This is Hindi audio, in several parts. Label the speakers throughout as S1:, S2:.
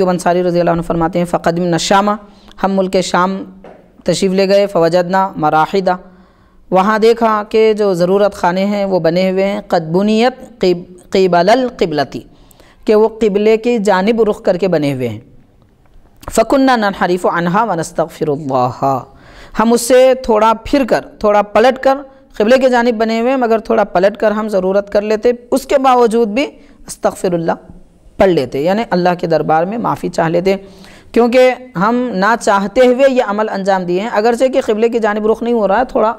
S1: यूब अंसारी रजी अल्लाह फरमाते हैं फ़कदम नशामा हम मुल्क शाम तशीफ़ ले गए फ़वजदना मराहिदा वहाँ देखा कि जो ज़रूरत खाने हैं वो बने हुए हैं कदबुनीत क़िबलती कि वो किबले की जानब रुख करके बने हुए हैं फ़कुन्ना ननहरीफ़ अनहा फ़िर हम उससे थोड़ा फिर कर थोड़ा पलट कर किबले की जानब बने हुए हैं मगर थोड़ा पलट कर हम ज़रूरत कर लेते उसके बावजूद भी अस्तफ़िरल्ला पढ़ लेते यानी अल्लाह के दरबार में माफ़ी चाह लेते क्योंकि हम ना चाहते हुए ये अमल अंजाम दिए हैं अगरचे कि किबले की जानब रुख नहीं हो रहा है थोड़ा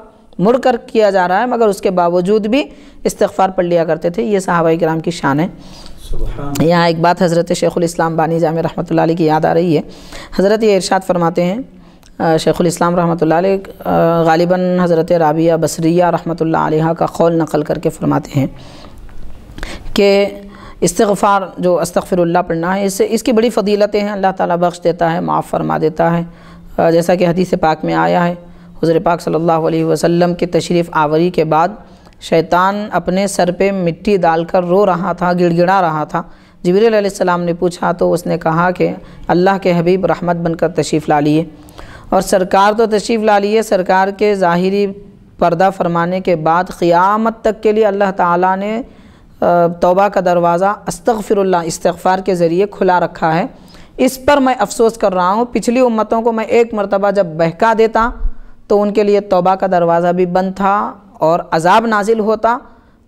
S1: मुड़ कर किया जा रहा है मगर उसके बावजूद भी इस्तफ़ार पढ़ लिया करते थे ये साहबाई कराम की शान है यहाँ एक बात हज़रत शेख़ुलस्लाम बानी जाम रहमत की याद आ रही है हज़रत ये इरशाद फरमाते हैं शेख़ुलस्लाम रहमत गालिबा हज़रत राबिया बसरिया रहमत का कौल नकल करके फरमाते हैं कि इस्तफ़ार जो अस्तफ़िरल्ला पढ़ना है इससे इसकी बड़ी फदीलतें हैं अल्लाह ताला बख्श देता है माफ़ फरमा देता है जैसा कि हदीस पाक में आया है हज़र पाक सल्लल्लाहु अलैहि वसल्लम के तशरीफ़ आवरी के बाद शैतान अपने सर पे मिट्टी डालकर रो रहा था गिड़गिड़ा रहा था जबीराम ने पूछा तो उसने कहा कि अल्लाह के हबीब रहमत बनकर तशरीफ़ ला लिए और सरकार तो तशरीफ़ ला लिए सरकार के ज़ाहरी पर्दा फरमाने के बाद क़ियामत तक के लिए अल्लाह ताली ने तोबा का दरवाज़ा अस्तफ़िरल्ला इस्तफ़ार के ज़रिए खुला रखा है इस पर मैं अफसोस कर रहा हूँ पिछली उम्मतों को मैं एक मरतबा जब बहका देता तो उनके लिए तोबा का दरवाज़ा भी बंद था और अजाब नाजिल होता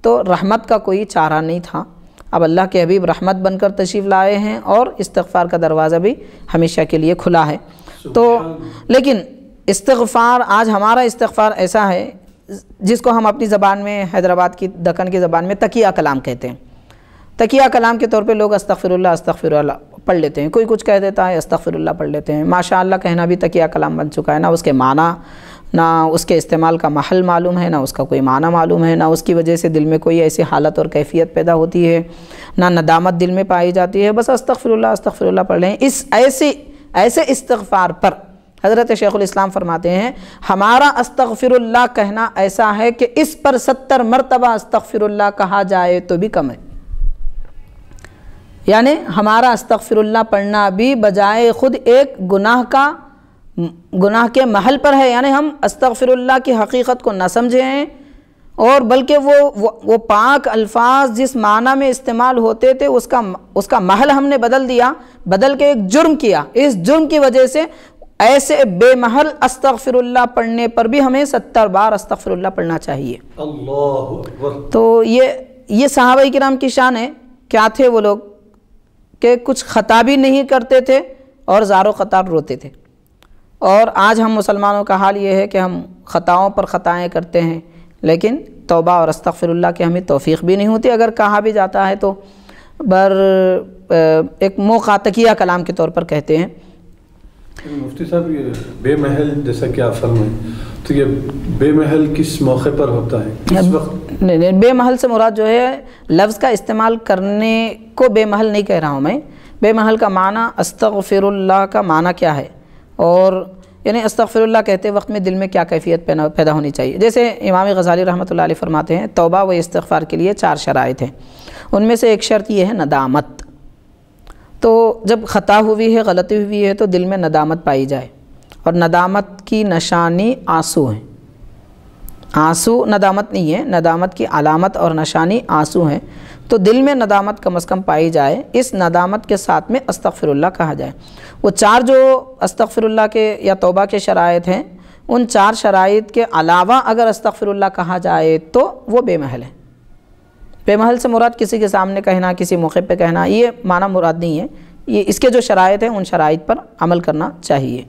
S1: तो रहमत का कोई चारा नहीं था अब अल्लाह के हबीब रहमत बनकर तशीफ लाए हैं और इस्तफ़ार का दरवाज़ा भी हमेशा के लिए खुला है तो लेकिन इस्तफ़ार आज हमारा इस्तफ़ार ऐसा है जिसको हम अपनी ज़बान में हैदराबाद की दक्कन की ज़बान में तकिया कलाम कहते हैं तकिया कलाम के तौर पे लोग अस्तफ़िरुल्ला अस्तफ़िरुल्ला पढ़ लेते हैं कोई कुछ कह देता है अस्तफ़िरुल्ला पढ़ लेते हैं माशा कहना भी तकिया कलाम बन चुका है ना उसके माना ना उसके इस्तेमाल का महल मालूम है ना उसका कोई माना मालूम है ना उसकी वजह से दिल में कोई ऐसी हालत और कैफियत पैदा होती है ना नदामत दिल में पाई जाती है बस अस्तफ़िरुल्ला अस्तफ़िरुल्ला पढ़ लें इस ऐसे ऐसे इस्तफ़ार पर हज़रत शेख़ुलस्लाम फरमाते हैं हमारा अस्तफ़िरल्ला कहना ऐसा है कि इस पर सत्तर मरतबा अस्तफ़िरल्ला कहा जाए तो भी कम है यानी हमारा अस्तफ़िरल्ला पढ़ना भी बजाय ख़ुद एक गुनाह का गुनाह के महल पर है यानी हम अस्तफ़िरल्ला की हकीकत को ना समझें और बल्कि वो वो, वो पाक अल्फाज जिस माना में इस्तेमाल होते थे उसका उसका महल हमने बदल दिया बदल के एक जुर्म किया इस जुर्म की वजह से ऐसे बेमहल अस्तफ़िरल्ला पढ़ने पर भी हमें सत्तर बार अस्तफ़िरल्ला पढ़ना चाहिए तो ये ये सहाबाई कराम की शान है क्या थे वो लोग के कुछ ख़ता भी नहीं करते थे और ज़ारो ख़ताब रोते थे और आज हम मुसलमानों का हाल ये है कि हम ख़ताओं पर ख़ताएँ करते हैं लेकिन तौबा और अस्तफ़िरल्ला की हमें तोफ़ी भी नहीं होती अगर कहा भी जाता है तो बर एक मोखातकिया कलाम के तौर पर कहते हैं मुफ्ती साहब ये बेमहल जैसा कि आप फरमाएं तो ये बेमहल किस मौके पर होता है किस वक्त नहीं नहीं बेमहल से मुराद जो है लफ्ज़ का इस्तेमाल करने को बेमहल नहीं कह रहा हूँ मैं बेमहल का माना अस्तफ़िरल्ला का माना क्या है और यानी अस्तफ़िरल्ला कहते वक्त में दिल में क्या कैफियत पैदा होनी चाहिए जैसे इमाम गज़ाली रहमत फरमाते हैं तोबा व इस्तफ़ार के लिए चार शराइ हैं उनमें से एक शर्त यह है नदामत तो जब ख़ता हुई है गलती हुई है तो दिल में नदामत पाई जाए और नदामत की निशानी आंसू हैं आंसू नदामत नहीं है नदामत की अलामत और निशानी आंसू हैं तो दिल में नदामत कम अज़ कम पाई जाए इस नदामत के साथ में अस्तफिरल्ला कहा जाए वो चार जो अस्तफिरल्ला के या तोबा के शराइत हैं उन चार शराइ के अलावा अगर अस्तफ़िरुल्लाह कहा जाए तो वो बेमहल है बेमहल से मुराद किसी के सामने कहना किसी मौके पर कहना ये माना मुराद नहीं है ये इसके जो शराइ हैं उन शराइत पर अमल करना चाहिए